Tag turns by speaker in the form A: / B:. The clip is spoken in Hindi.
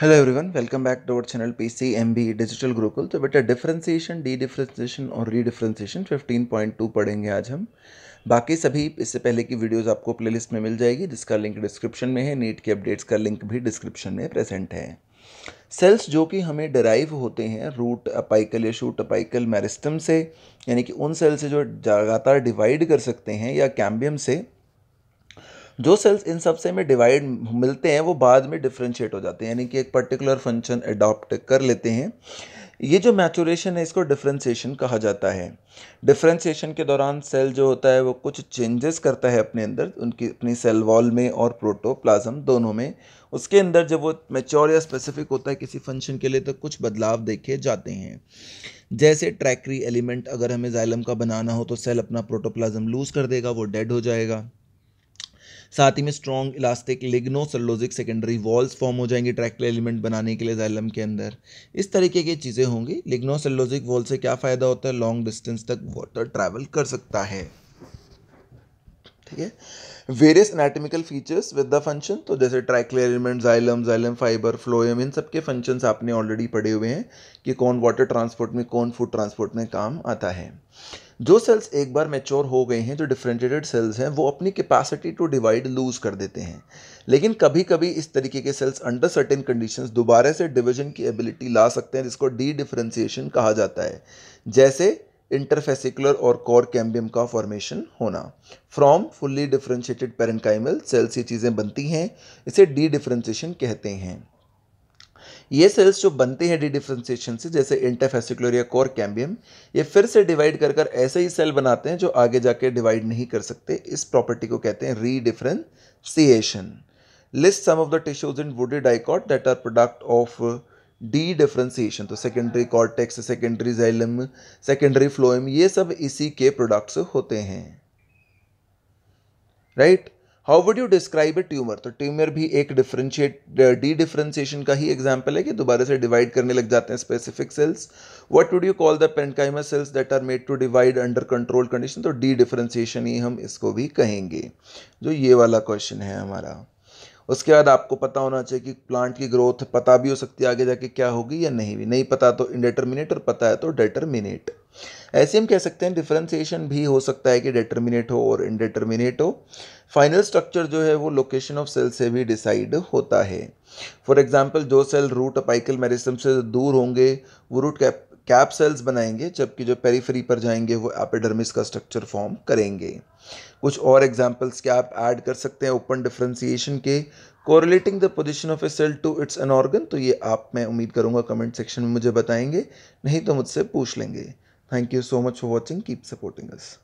A: Hello back to our channel P C M B digital Gurukul. तो बेटा डिफ्रेंसीशन डी डिफ्रेंसीशन और री पॉइंट 15.2 पढ़ेंगे आज हम बाकी सभी इससे पहले की वीडियोस आपको प्लेलिस्ट में मिल जाएगी जिसका लिंक डिस्क्रिप्शन में है नीट के अपडेट्स का लिंक भी डिस्क्रिप्शन में प्रेजेंट है सेल्स जो कि हमें डराइव होते हैं रूट अपाइकल या शूट अपाइकल मैरिस्टम से यानी कि उन सेल्स से जो लगातार डिवाइड कर सकते हैं या कैम्बियम से जो सेल्स इन सबसे में डिवाइड मिलते हैं वो बाद में डिफ्रेंशिएट हो जाते हैं यानी कि एक पर्टिकुलर फंक्शन अडॉप्ट कर लेते हैं ये जो मैचोरेशन है इसको डिफ्रेंसीशन कहा जाता है डिफ्रेंसीशन के दौरान सेल जो होता है वो कुछ चेंजेस करता है अपने अंदर उनकी अपनी सेल वॉल में और प्रोटोप्लाज्म दोनों में उसके अंदर जब वो मेच्योर या स्पेसिफिक होता है किसी फंक्शन के लिए तो कुछ बदलाव देखे जाते हैं जैसे ट्रैक्री एलिमेंट अगर हमें जाइलम का बनाना हो तो सेल अपना प्रोटोप्लाज्म लूज़ कर देगा वो डेड हो जाएगा साथ ही में strong elastic lignocellulosic secondary walls form हो जाएंगे ट्रैक्टल एलिमेंट बनाने के लिए जैलम के अंदर इस तरीके की चीज़ें होंगी लिग्नो सलोजिक वॉल से क्या फ़ायदा होता है लॉन्ग डिस्टेंस तक वाटर ट्रैवल कर सकता है ठीक है various anatomical features with the function तो जैसे tracheary element xylem xylem fibre phloem इन सब के फंक्शन आपने ऑलरेडी पढ़े हुए हैं कि कौन वाटर ट्रांसपोर्ट में कौन फूड ट्रांसपोर्ट में काम आता है जो सेल्स एक बार मेच्योर हो गए हैं जो डिफ्रेंशिएटेड सेल्स हैं वो अपनी कैपेसिटी टू डिवाइड लूज़ कर देते हैं लेकिन कभी कभी इस तरीके के सेल्स अंडर सर्टेन कंडीशंस दोबारा से डिवीजन की एबिलिटी ला सकते हैं जिसको डी डिफ्रेंसीशन कहा जाता है जैसे इंटरफेसिकुलर और कॉर कैम्बियम का फॉर्मेशन होना from fully differentiated parenchymal cells ये चीज़ें बनती हैं इसे डी डिफ्रेंसीशन कहते हैं ये सेल्स जो बनते हैं डी डिफ्रेंसिएशन से जैसे इंटरफेसिकुलर या कोर कैम्बियम ये फिर से डिवाइड कर कर ऐसे ही सेल बनाते हैं जो आगे जाके डिवाइड नहीं कर सकते इस प्रॉपर्टी को कहते हैं redifferentiation list some of the tissues in woody dicot that are product of the differentiation तो secondary cortex secondary xylem secondary phloem ये सब इसी के प्रोडक्ट्स होते हैं right how would you describe a tumour तो ट्यूमर भी एक डिफरेंशिएट डी डिफरेंशिएशन का ही एग्जाम्पल है कि दोबारा से डिवाइड करने लग जाते हैं specific cells what would you call the parenchyma cells that are made to divide under control condition तो डी डिफरेंशिएशन ही हम इसको भी कहेंगे जो ये वाला क्वेश्चन है हमारा उसके बाद आपको पता होना चाहिए कि प्लांट की ग्रोथ पता भी हो सकती है आगे जाके क्या होगी या नहीं भी नहीं पता तो इंडेटरमिनेट और पता है तो डेटरमिनेट ऐसे हम कह सकते हैं डिफ्रेंसीशन भी हो सकता है कि डिटर्मिनेट हो और इनडिटर्मिनेट हो फाइनल स्ट्रक्चर जो है वो लोकेशन ऑफ सेल से भी डिसाइड होता है फॉर एग्जाम्पल जो सेल रूट अपाइकल मेरिस्टम से दूर होंगे वो रूट कैप कैप सेल्स बनाएंगे जबकि जो पेरीफरी पर जाएंगे वो एपिडर्मिस का स्ट्रक्चर फॉर्म करेंगे कुछ और एग्जांपल्स क्या आप ऐड कर सकते हैं ओपन डिफ्रेंसिएशन के correlating the position of a cell to its an organ तो ये आप मैं उम्मीद करूँगा कमेंट सेक्शन में मुझे बताएंगे नहीं तो मुझसे पूछ लेंगे Thank you so much for watching. Keep supporting us.